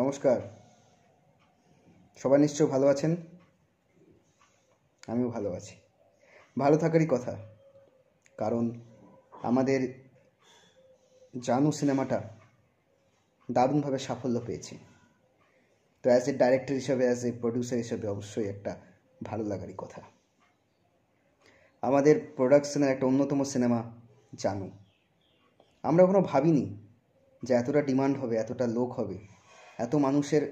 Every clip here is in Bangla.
নমস্কার সবাই নিশ্চয় ভালো আছেন আমিও ভালো আছি ভালো থাকারই কথা কারণ আমাদের জানু সিনেমাটা দারুণভাবে সাফল্য পেয়েছে তো অ্যাজ এ ডাইরেক্টর হিসাবে অ্যাজ এ প্রডিউসার হিসাবে অবশ্যই একটা ভালো লাগারই কথা আমাদের প্রোডাকশনের একটা অন্যতম সিনেমা জানু আমরা কোনো ভাবিনি যে এতটা ডিমান্ড হবে এতটা লোক হবে এত মানুষের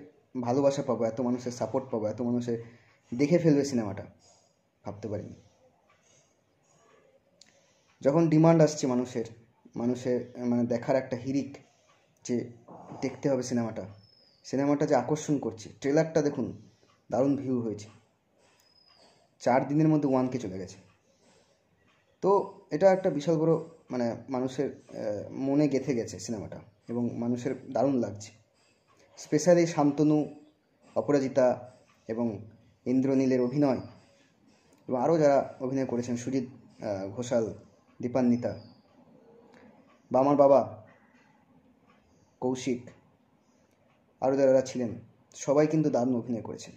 ভালোবাসা পাবো এত মানুষের সাপোর্ট পাবো এত মানুষের দেখে ফেলবে সিনেমাটা ভাবতে পারিনি যখন ডিমান্ড আসছে মানুষের মানুষের মানে দেখার একটা হিরিক যে দেখতে হবে সিনেমাটা সিনেমাটা যে আকর্ষণ করছে ট্রেলারটা দেখুন দারুণ ভিউ হয়েছে চার দিনের মধ্যে ওয়ানকে চলে গেছে তো এটা একটা বিশাল বড় মানে মানুষের মনে গেথে গেছে সিনেমাটা এবং মানুষের দারুণ লাগছে স্পেশালি শান্তনু অপরাজিতা এবং ইন্দ্রনীলের অভিনয় এবং আরও যারা অভিনয় করেছেন সুজিত ঘোষাল দীপান্বিতা বা আমার বাবা কৌশিক আরও যারা ছিলেন সবাই কিন্তু দারুণ অভিনয় করেছেন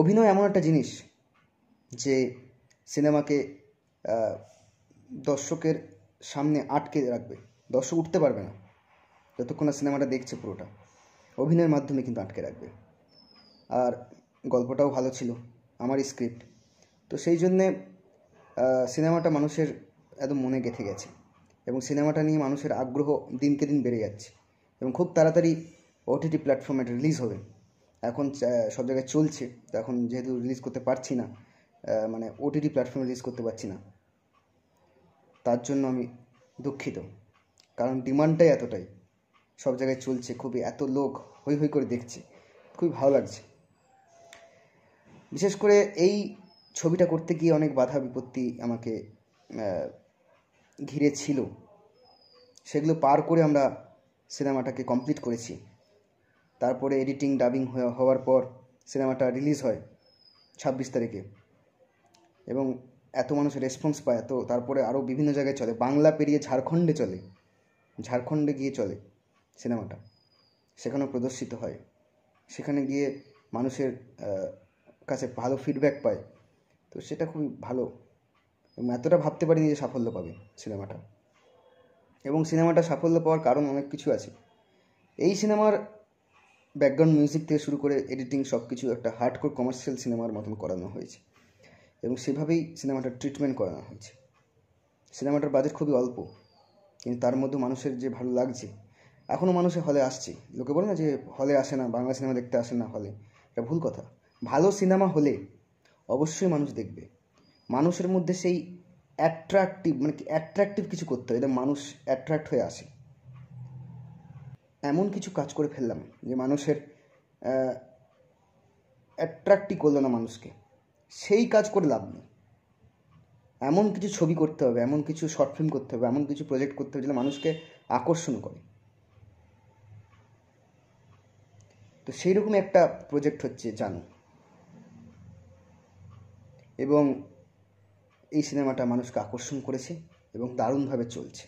অভিনয় এমন একটা জিনিস যে সিনেমাকে দর্শকের সামনে আটকে রাখবে দর্শক উঠতে পারবে না যতক্ষণ না সিনেমাটা দেখছে পুরোটা অভিনয়ের মাধ্যমে কিন্তু আটকে রাখবে আর গল্পটাও ভালো ছিল আমার স্ক্রিপ্ট তো সেই জন্যে সিনেমাটা মানুষের একদম মনে গেঁথে গেছে এবং সিনেমাটা নিয়ে মানুষের আগ্রহ দিনকে দিন বেড়ে যাচ্ছে এবং খুব তাড়াতাড়ি ওটিটি প্ল্যাটফর্মে রিলিজ হবে এখন সব জায়গায় চলছে তো এখন যেহেতু রিলিজ করতে পারছি না মানে ওটিটি প্ল্যাটফর্মে রিলিজ করতে পারছি না তার জন্য আমি দুঃখিত কারণ ডিমান্ডটাই এতটাই সব জায়গায় চলছে খুবই এত লোক হৈ হৈ করে দেখছে খুবই ভালো লাগছে বিশেষ করে এই ছবিটা করতে গিয়ে অনেক বাধা বিপত্তি আমাকে ঘিরে ছিল সেগুলো পার করে আমরা সিনেমাটাকে কমপ্লিট করেছি তারপরে এডিটিং ডাবিং হওয়ার পর সিনেমাটা রিলিজ হয় ছাব্বিশ তারিখে এবং এত মানুষ রেসপন্স পায় এত তারপরে আরও বিভিন্ন জায়গায় চলে বাংলা পেরিয়ে ঝাড়খণ্ডে চলে ঝাড়খণ্ডে গিয়ে চলে সিনেমাটা সেখানেও প্রদর্শিত হয় সেখানে গিয়ে মানুষের কাছে ভালো ফিডব্যাক পায় তো সেটা খুবই ভালো এবং এতটা ভাবতে পারিনি যে সাফল্য পাবে সিনেমাটা এবং সিনেমাটা সাফল্য পাওয়ার কারণ অনেক কিছু আছে এই সিনেমার ব্যাকগ্রাউন্ড মিউজিক থেকে শুরু করে এডিটিং সব কিছু একটা হার্ডকোর কমার্শিয়াল সিনেমার মতন করানো হয়েছে এবং সেভাবেই সিনেমাটার ট্রিটমেন্ট করানো হয়েছে সিনেমাটার বাজেট খুবই অল্প কিন্তু তার মধ্যে মানুষের যে ভালো লাগছে এখনও মানুষে হলে আসছে লোকে বলে না যে হলে আসে না বাংলা সিনেমা দেখতে আসে না হলে এটা ভুল কথা ভালো সিনেমা হলে অবশ্যই মানুষ দেখবে মানুষের মধ্যে সেই অ্যাট্রাকটিভ মানে কি অ্যাট্রাকটিভ কিছু করতে হবে এটা মানুষ অ্যাট্রাক্ট হয়ে আসে এমন কিছু কাজ করে ফেললাম যে মানুষের অ্যাট্রাক্টই করলো না মানুষকে সেই কাজ করে লাভ নেই এমন কিছু ছবি করতে হবে এমন কিছু শর্ট ফিল্ম করতে হবে এমন কিছু প্রজেক্ট করতে হবে যেটা মানুষকে আকর্ষণ করে তো সেই রকম একটা প্রজেক্ট হচ্ছে জানু এবং এই সিনেমাটা মানুষকে আকর্ষণ করেছে এবং দারুণভাবে চলছে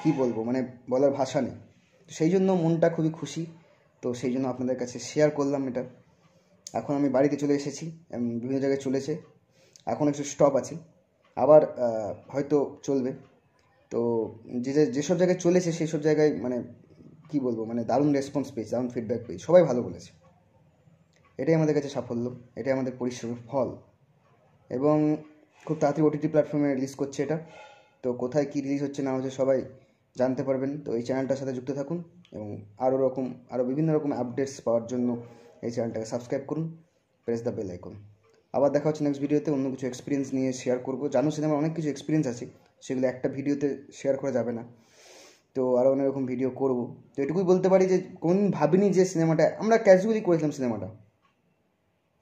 কি বলবো মানে বলার ভাষা নেই সেই জন্য মনটা খুবই খুশি তো সেই জন্য আপনাদের কাছে শেয়ার করলাম এটা এখন আমি বাড়িতে চলে এসেছি বিভিন্ন জায়গায় চলেছে এখন একটু স্টপ আছে আবার হয়তো চলবে তো যে যেসব জায়গায় চলেছে সেই সব জায়গায় মানে কি বলবো মানে দারুণ রেসপন্স পেয়েছি দারুণ ফিডব্যাক পেয়েছি সবাই ভালো বলেছে এটাই আমাদের কাছে সাফল্য এটাই আমাদের পরিশ্রমের ফল এবং খুব তাড়াতাড়ি ওটিটি প্ল্যাটফর্মে রিলিজ করছে এটা তো কোথায় কী রিলিজ হচ্ছে না হচ্ছে সবাই জানতে পারবেন তো এই চ্যানেলটার সাথে যুক্ত থাকুন এবং আরও রকম আরও বিভিন্ন রকম আপডেটস পাওয়ার জন্য এই চ্যানেলটাকে সাবস্ক্রাইব করুন প্রেস দ্য বেল আইকন আবার দেখা হচ্ছে নেক্সট ভিডিওতে অন্য কিছু এক্সপিরিয়েন্স নিয়ে শেয়ার করবো জানো সিনেমার অনেক কিছু এক্সপিরিয়েন্স আছে সেগুলো একটা ভিডিওতে শেয়ার করা যাবে না তো আরও অনেক রকম ভিডিও করব তো এটুকুই বলতে পারি যে কোন ভাবিনি যে সিনেমাটা আমরা ক্যাজুয়ালি করেছিলাম সিনেমাটা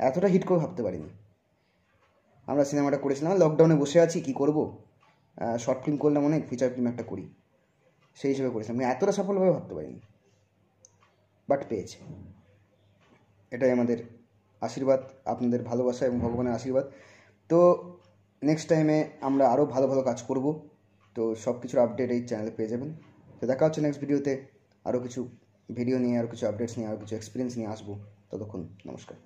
এতটা হিট করে ভাবতে পারিনি আমরা সিনেমাটা করেছিলাম লকডাউনে বসে আছি কি করব শর্ট ফিল্ম করলাম অনেক ফিচার ফিল্ম একটা করি সেই হিসেবে করেছিলাম মানে এতটা সফলভাবে ভাবতে পারিনি বাট পেয়েছে এটাই আমাদের আশীর্বাদ আপনাদের ভালোবাসা এবং ভগবানের আশীর্বাদ তো নেক্সট টাইমে আমরা আরও ভালো ভালো কাজ করব তো সব কিছুর আপডেট এই চ্যানেলে পেয়ে যাবেন তো দেখা হচ্ছে নেক্সট ভিডিওতে আরও কিছু ভিডিও নিয়ে আরও কিছু আপডেটস নিয়ে আরও কিছু এক্সপিরিয়েন্স নিয়ে আসবো ততক্ষণ নমস্কার